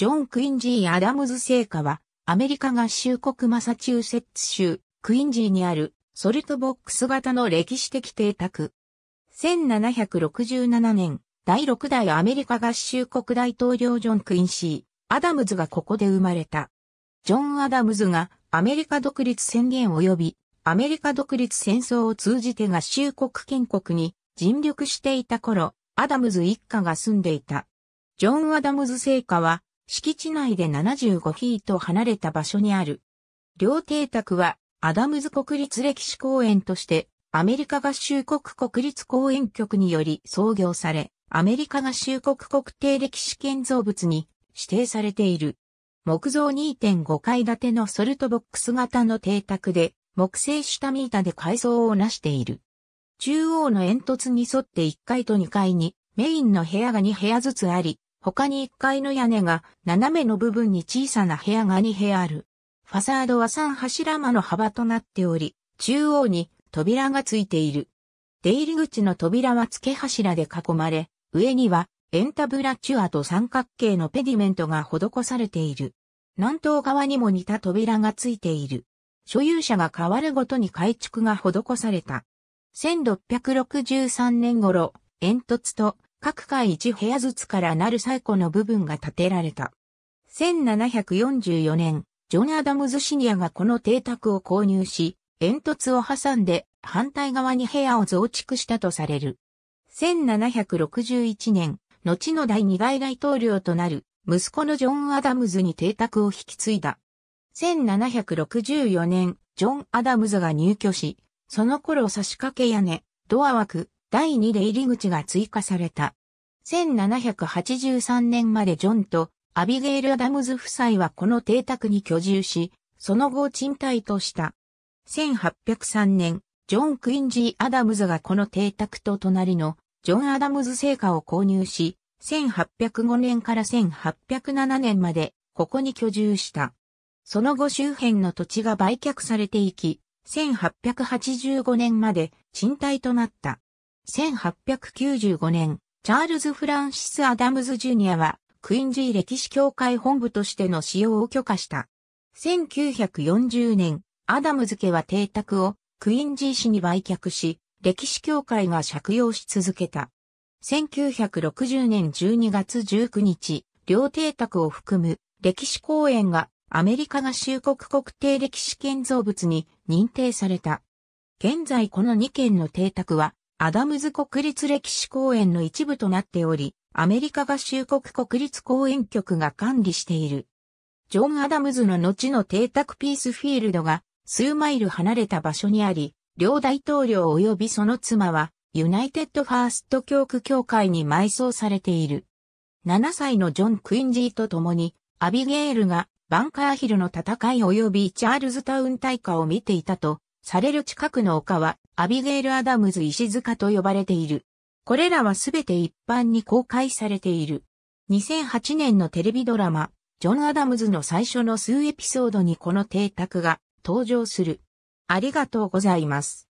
ジョン・クインジー・アダムズ聖火は、アメリカ合衆国マサチューセッツ州、クインジーにある、ソルトボックス型の歴史的邸宅。1767年、第6代アメリカ合衆国大統領ジョン・クインシー、アダムズがここで生まれた。ジョン・アダムズがアメリカ独立宣言及びアメリカ独立戦争を通じて合衆国建国に尽力していた頃、アダムズ一家が住んでいた。ジョン・アダムズ聖火は敷地内で75フィート離れた場所にある。両邸宅はアダムズ国立歴史公園としてアメリカ合衆国国立公園局により創業され、アメリカ合衆国国定歴史建造物に指定されている。木造2.5階建てのソルトボックス型の邸宅で、木製下見板で改装をなしている。中央の煙突に沿って1階と2階にメインの部屋が2部屋ずつあり、他に1階の屋根が斜めの部分に小さな部屋が2部屋ある。ファサードは3柱間の幅となっており、中央に扉がついている。出入り口の扉は付け柱で囲まれ、上にはエンタブラチュアと三角形のペディメントが施されている。南東側にも似た扉がついている。所有者が変わるごとに改築が施された。1663年頃、煙突と各階1部屋ずつからなる最古の部分が建てられた。1744年、ジョン・アダムズ・シニアがこの邸宅を購入し、煙突を挟んで反対側に部屋を増築したとされる。1761年、後の第2代大統領となる息子のジョン・アダムズに邸宅を引き継いだ。1764年、ジョン・アダムズが入居し、その頃差し掛け屋根、ドア枠、第2で入り口が追加された。1783年までジョンとアビゲイル・アダムズ夫妻はこの邸宅に居住し、その後賃貸とした。1803年、ジョン・クインジー・アダムズがこの邸宅と隣のジョン・アダムズ製菓を購入し、1805年から1807年までここに居住した。その後周辺の土地が売却されていき、1885年まで賃貸となった。1895年、チャールズ・フランシス・アダムズ・ジュニアは、クインジー歴史協会本部としての使用を許可した。1940年、アダムズ家は邸宅をクインジー市に売却し、歴史協会が借用し続けた。1960年12月19日、両邸宅を含む歴史公園がアメリカ合衆国国定歴史建造物に認定された。現在この2件の邸宅はアダムズ国立歴史公園の一部となっており、アメリカ合衆国国立公園局が管理している。ジョン・アダムズの後の邸宅ピースフィールドが数マイル離れた場所にあり、両大統領及びその妻は、ユナイテッドファースト教区協会に埋葬されている。7歳のジョン・クインジーと共に、アビゲールがバンカーヒルの戦い及びチャールズタウン大火を見ていたと、される近くの丘はアビゲイル・アダムズ石塚と呼ばれている。これらはすべて一般に公開されている。2008年のテレビドラマ、ジョン・アダムズの最初の数エピソードにこの邸宅が登場する。ありがとうございます。